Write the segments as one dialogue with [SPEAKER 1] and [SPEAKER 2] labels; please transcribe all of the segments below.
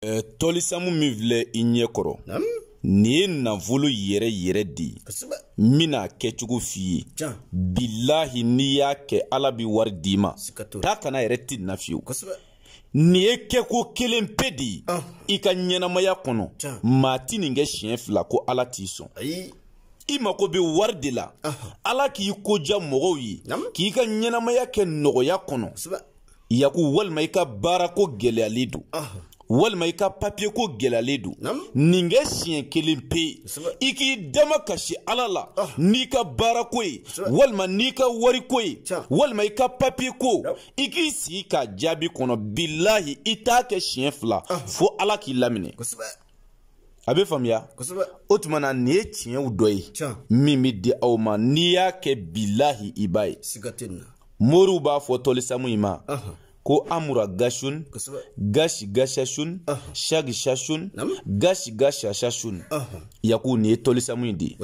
[SPEAKER 1] Uh, tɔlisamu min filɛ i ɲɛ kɔrɔ nin ye nafolo yɛrɛ yɛrɛ de ye n kɛcogo f'i ye bilahi n'i y'a kɛ ala bɛ wari d'i ma ta kana yɛrɛ ti na fiyewu nin ye kɛko kelen pe de ye i ka ɲɛnamaya kɔnɔ maa ti nin kɛ siɲɛ fila ko ala t'i sɔn i mako be wari de la ala k'i koja mɔgɔw ye k'i ka ɲɛnamaya kɛ nɔgɔya kɔnɔ yaku walima i ka baarako gwɛlɛyali don walima i ka papiye ko gɛlɛyalen don nin kɛ siɲɛ kelen pe i k'i dama kasi ala la ah. n'i ka ko ye walima n'i ka ko ye walima i ka papiye ko i k'i sigi ka jaabi kɔnɔ bilahi i t'a kɛ siɲɛ fila ah. fo ala k'i laminɛ a be faamuya o tumana nin ye tiɲɛw dɔ ye min be di aw ma n'i y'a kɛ bilahi i b'a ye moriw b'a fɔ tɔlisamu in ma. Uh -huh. ko amura gashun gashi gashashun shagi shashun gashi gashashashun yaku nin ye tɔlisamu ye de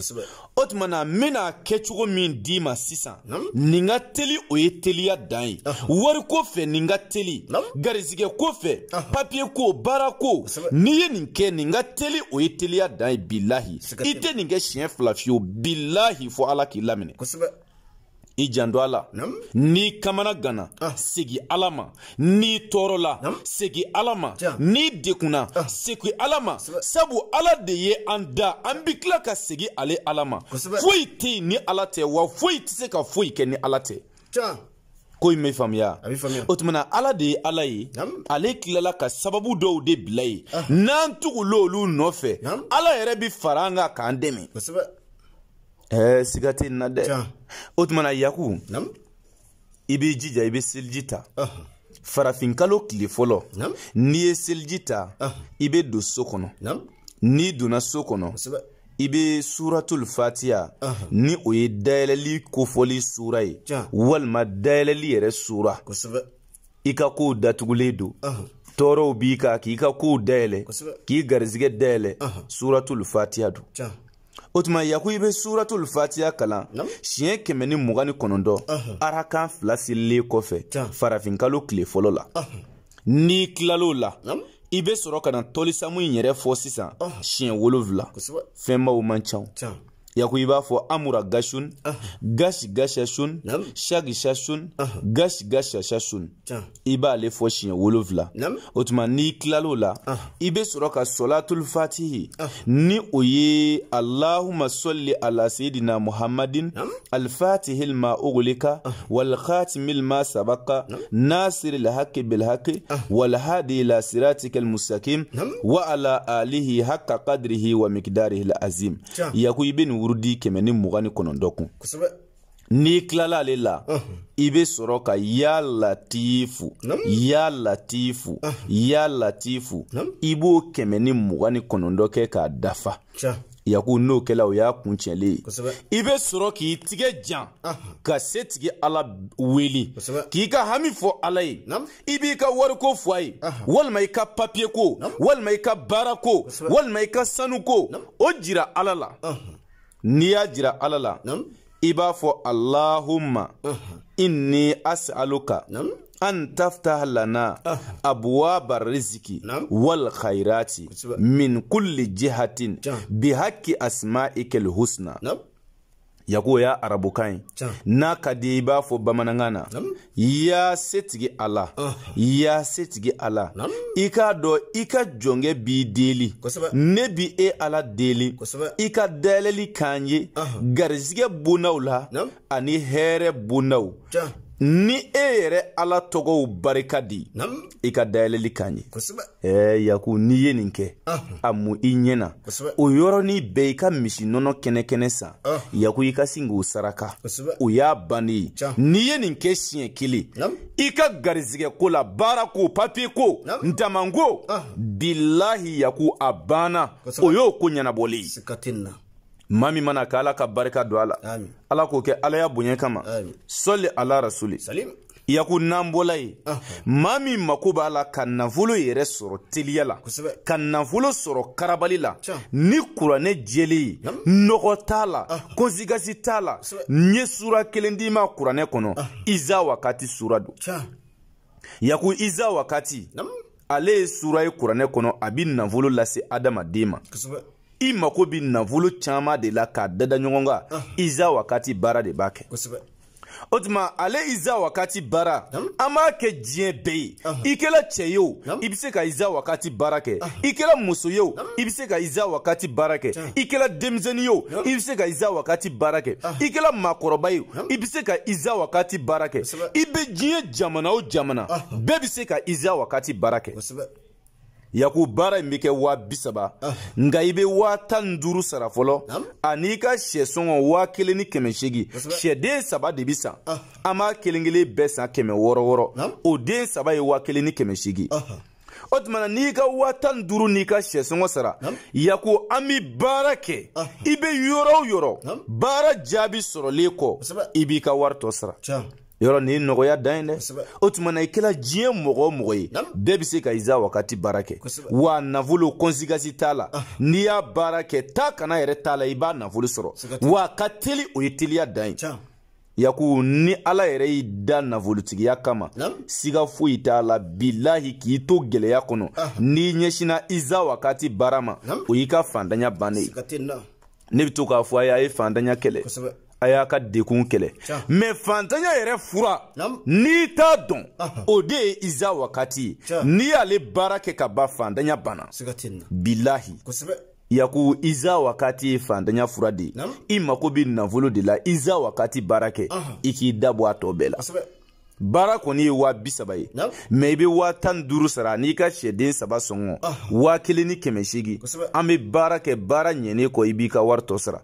[SPEAKER 1] o tuma na n bɛna kɛcogo min d'i ma sisan nin ka teli o ye teliya dan ye wariko fɛ nin ka teli garizigɛ ko fɛ papiye ko baara ko n'i ye nin kɛ nin ka teli o ye teliya dan ye bilahi i tɛ nin kɛ siɲɛ fila fiyewu bilahi fo ala k'i laminɛ i janto a la n'i kamana gana ah. segi ala ma n'i tɔɔrɔla segi ala ma n'i dekunna ah. segi ala ma sabu ala de ye an da an bi tila ka segi ale ala ma foyi tɛ yen ni ala tɛ wa foyi tɛ se ka foyi kɛ ni ala tɛ ko in bɛ faamuya o tumana ala de ye ala ye ale tilala ka sababu dɔw de bila ye ah. n'an tugula olu nɔfɛ ala yɛrɛ bi fara an kan k'an dɛmɛ ɛɛ siga tɛ nin na dɛ. o tumana yaku i b'i jija i be seliji ta ah. farafinkalo tile fɔlɔ ah. n'i ye seliji ta i be don so kɔnɔ n'i donna so kɔnɔ i be suratul fatiya ni o ye dayɛlɛli kofɔli sura ye walima dayɛlɛli yɛrɛ sura i ka kow datugulen don ah. tɔɔrɔw b'i kan k'i ka kow dayɛlɛ k'i garizigɛ dayɛlɛ suratul fatiya don o tuma yakuyi be suratul fatiya kalan siɲɛ kɛmɛ ni muga ni kɔnɔntɔ arakan fila selilen kɔfɛ farafinkalo tile fɔlɔ la n'i kilal'o la i be sɔrɔ ka na tɔlisamu in yɛrɛ fɔ sisan siɲɛ wolonfila fɛnbaw man can yaku i b'a fɔ amura gasun gash gashasun shagishasun gash gashasun i b'ale fɔ siɲɛ wolonfila o tuma n'i tilal'o la i bɛ sɔrɔ ka solatul fatihi ni o ye allahuma sɔli ala sayidina muhammadin alfatihi ma ugulika walkhatimi ma sabaka nasiri lhaqi bilhaqi walhadi ila siratika almustakim wa ala alihi haqa qadrihi wa miqdarihi alazim yaku i burudi kɛmɛ ni mugan ni kɔnɔntɔn kun n'i tilala ale la i bɛ sɔrɔ ka ya latifu ya latifu ya latifu i b'o kɛmɛ ni mugan ni kɔnɔntɔn kɛ k'a dafa yaku n'o kɛla o y'a kun tiɲɛlen ye i bɛ sɔrɔ k'i tigɛ jan ka se tigi ala wele k'i ka hami fɔ ala ye i b'i ka wariko fɔ a ye walima i ka papiye ko walima i ka baara ko walima i ka sanu ko o jira ala la n'i y'a jira ala la i b'a fɔ allahumma inni as'aluka an taftaha lana abwaba riziki wal khairati min kulli jihatin bi hakki asma'ikal husna yago y'a arabukan ye n'a ka di i b'a fɔ bamanankan na y'a se tigi a la y'a se tigi a la i k'a dɔn i ka jɔnkɛ b'i deli ne bi e ala deli i ka dayɛlɛli k'an ye garizigɛ bondaw la ani hɛrɛ bondaw ni e yɛrɛ ala tɔgɔw barika di i ka dayɛlɛli kan ye ɛɛ yaku n'i ye nin kɛ a mun i ɲɛ na o yɔrɔnin bɛɛ i ka misi nɔnɔ kɛnɛkɛnɛ san yaku i ka sin k'o saraka o y'a bannen ye n'i ye nin kɛ siɲɛ kelen i ka garizigɛko la baara ko papiye ko damanko bilahi yaku a banna o y'o ko ɲɛnabɔlen ye maa min mana ka ala ka barika don a la ala k'o kɛ ala ya bonya kama sɔli ala rasuli yaku n'an bɔla ye maa min mako b'a la ka nafolo yɛrɛ sɔrɔ teliya la ka nafolo sɔrɔ karabali la ni kuranɛ jɛlen ye nɔgɔ t'a la konsikasi t'a la n ye sura kelen d'i ma kuranɛ kɔnɔ iza wakati sura don yaku iza wakati ale ye sura ye kuranɛ kɔnɔ a bi nafolo lase adamaden ma i mago bi nafolo caaman de la k'a dada ɲɔgɔn ka ah. iza wakati baara de b'a kɛ o tuma ale iza wakati baara an b'a kɛ diɲɛ bɛɛ ye i kɛla cɛ ye o i be se ka iza wakati baara kɛ ah. i kɛla muso ye o i be se ka iza wakati baara kɛ i kɛla denmisɛni ye o i be se ka iza wakati baara kɛ ah. i kɛla maakɔrɔba ye o i be se ka iza wakati baara kɛ i be diɲɛ jamana o jamana bɛɛ be se ka iza wakati baara kɛ yaku baara in be kɛ waa bisaba ah. nka i be waa tan ni duuru sara fɔlɔ an'i ka sɛsɔngɔ waa kelen ni kɛmɛ segi sɛden saba de bi san an ah. b'a kelen kelen bɛɛ san kɛmɛ wɔrɔ wɔrɔ o den saba ye waa kelen ni kɛmɛ segi ah. o tumana n'i ka waa tan ni duuru n'i ka sɛsɔngɔ sara yaku an bi baara kɛ i be yɔrɔ o yɔrɔ baara jaabi sɔrɔlen kɔ i b'i ka wari tɔ sara yɔrɔ nin ye nɔgɔya dan ye dɛ o tuma na i kɛra diɲɛ mɔgɔ o mɔgɔ ye bɛɛ bɛ se ka iza wakati baara kɛ wa nafolo kɔnsikasi t'a la n'i y'a baara kɛ taa kana yɛrɛ t'a la i b'a nafolo sɔrɔ wa a ka teli o ye teliya dan ye yaku ni ala yɛrɛ y'i da nafolotigiya kama siga foyi t'a la bilahi k'i to gwɛlɛya kɔnɔ ah. n'i ɲɛsina iza wakati baara ma o y'i ka fantanya bannen ye ne bɛ to k'a fɔ a ye a ye fantanya kɛlɛ a y'a ka dekun kɛlɛ mɛ fantanya yɛrɛ fura n'i t'a dɔn o de ye iza wakati ye n'i y'ale baara kɛ ka ban fantanya banna bilahi yaku iza wakati ye fantanya fura de ye i mako bɛ nafolo de la iza wakati baara kɛ i k'i da bɔ a tɔ bɛɛ la baara kɔni ye waa bi saba ye mɛ i bɛ waa tan ni duuru sara n'i ka sɛden saba sɔngɔ waa kelen ni kɛmɛ seegin an bɛ baara kɛ baara ɲɛnen kɔ i b'i ka wari tɔ sara.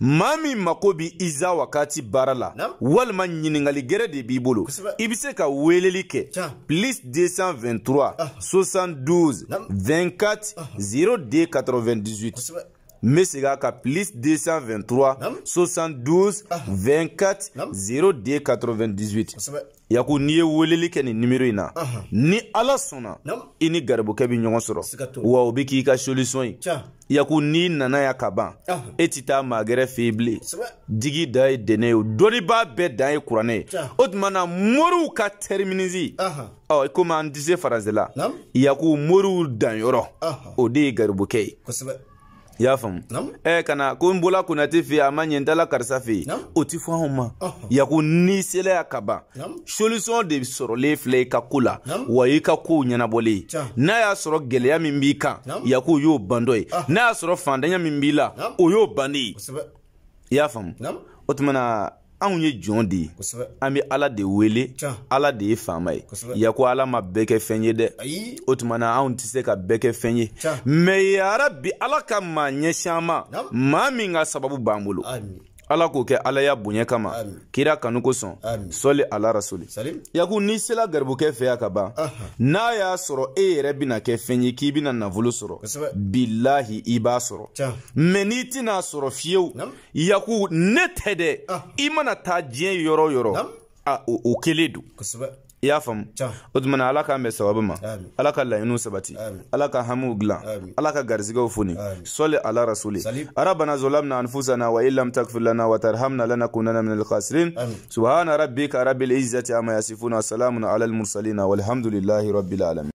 [SPEAKER 1] maa min mako bi iza wakati baara la walima ɲiningali gɛrɛ de b'i bolo i be se ka weleli kɛ plus 223 72 24 02 98 n be segi a ka plus 223 72 24 02 98 yaku n'i ye weleli kɛ nin nimero yi na ni ala sɔnna i ni garibukɛ bi ɲɔgɔn sɔrɔ wa o be k'i ka solisɔn ye yaku n'i nana ya ka ban e tɛ taa maa gɛrɛ fɛ bilen digi da ye dɛnɛ ye dɔnnibaa bɛɛ dan ye kuranɛ ye o tuma na moriw ka tɛriminisi ɔ i komi an tɛ se faransi la yaku moriw danyɔrɔ o de ye garibukɛ ye i y'a faamu ɛ eh, ka na ko n bɔla konate fɛ yen a ma ɲɛ n dala karisa fɛ yen o ti fɔ anw ma yako n'i sela ya ka ban solisɔn de sɔrɔlen filɛ i ka ko la wa i ka kow ɲɛnabɔlen n'a y'a sɔrɔ gɛlɛya min b'i kan yako y'o bandɔ ye n'a y'a sɔrɔ fantanya min b'i la o y'o bande ye i y'a faamu o tuma na anw ye jɔn de ye an bɛ ala de wele ala de ye faama ye yako ala ma bɛɛ kɛ fɛn ye dɛ o tuma na anw tɛ se ka bɛɛ kɛ fɛn ye mɛ yarabi ala ka maa ɲɛsin an ma maa min ka sababu b'an bolo ala k'o kɛ ala y'a bonya kama kira kanu kosɔn sɔli ala rasuli yaku n'i sela garibukɛ fɛ ya ka ban n'a y'a sɔrɔ e yɛrɛ bena kɛ fɛn ye k'i bena nafolo sɔrɔ bilahi i b'a sɔrɔ mɛ n'i tɛna sɔrɔ fiyewu yaku ne tɛ dɛ i mana taa diɲɛ yɔrɔ yɔrɔ o kelen don ya fam o tumana ala k'an bɛ sababu ma ala ka laɲiniw sabati ala ka hamiw dilan ala ka garizigɛw foni sɔli ala rasuli rabbana zolamna anfusana wa illam takfir lana wa tarhamna lanakunanna min alkhasirin subhana rabbika rabbil izzati amma yasifuna salamun ala almursalina walhamdulillahi rabbil alamin